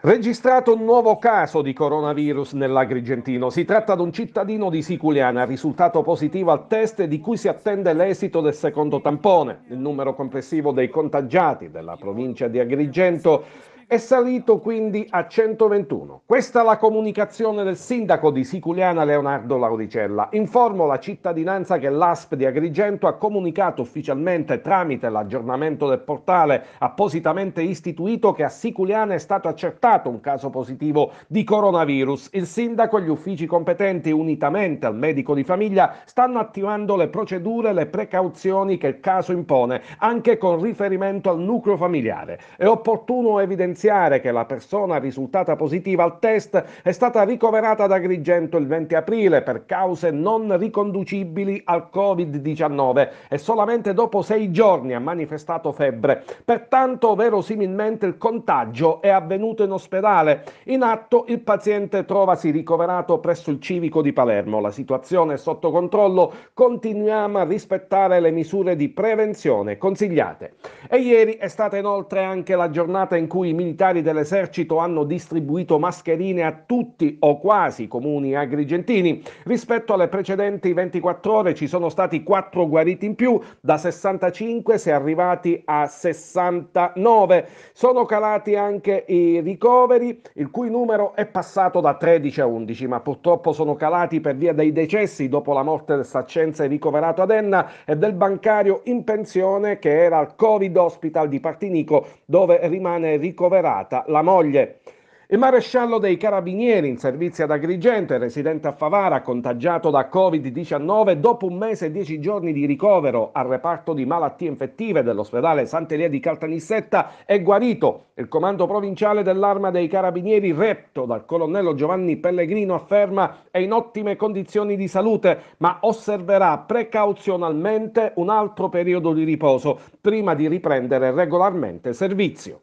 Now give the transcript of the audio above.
Registrato un nuovo caso di coronavirus nell'Agrigentino. Si tratta di un cittadino di Siculiana, risultato positivo al test di cui si attende l'esito del secondo tampone. Il numero complessivo dei contagiati della provincia di Agrigento è salito quindi a 121. Questa è la comunicazione del sindaco di Siculiana Leonardo Lauricella. Informo la cittadinanza che l'ASP di Agrigento ha comunicato ufficialmente tramite l'aggiornamento del portale appositamente istituito che a Siculiana è stato accertato un caso positivo di coronavirus. Il sindaco e gli uffici competenti unitamente al medico di famiglia stanno attivando le procedure e le precauzioni che il caso impone, anche con riferimento al nucleo familiare. È opportuno evidenziare evidenziare che la persona risultata positiva al test è stata ricoverata ad Agrigento il 20 aprile per cause non riconducibili al Covid-19 e solamente dopo sei giorni ha manifestato febbre. Pertanto, verosimilmente, il contagio è avvenuto in ospedale. In atto il paziente trovasi ricoverato presso il civico di Palermo. La situazione è sotto controllo, continuiamo a rispettare le misure di prevenzione consigliate. E ieri è stata inoltre anche la giornata in cui i militari dell'esercito hanno distribuito mascherine a tutti o quasi i comuni agrigentini. Rispetto alle precedenti 24 ore ci sono stati 4 guariti in più, da 65 si è arrivati a 69. Sono calati anche i ricoveri, il cui numero è passato da 13 a 11, ma purtroppo sono calati per via dei decessi dopo la morte del Saccenza ricoverato ad Enna e del bancario in pensione che era al Covid Hospital di Partinico, dove rimane ricoverato ricoverata la moglie. Il maresciallo dei carabinieri in servizio ad Agrigento e residente a Favara, contagiato da Covid-19, dopo un mese e dieci giorni di ricovero al reparto di malattie infettive dell'ospedale Sant'Elia di Caltanissetta, è guarito. Il comando provinciale dell'arma dei carabinieri, retto dal colonnello Giovanni Pellegrino, afferma è in ottime condizioni di salute, ma osserverà precauzionalmente un altro periodo di riposo prima di riprendere regolarmente servizio.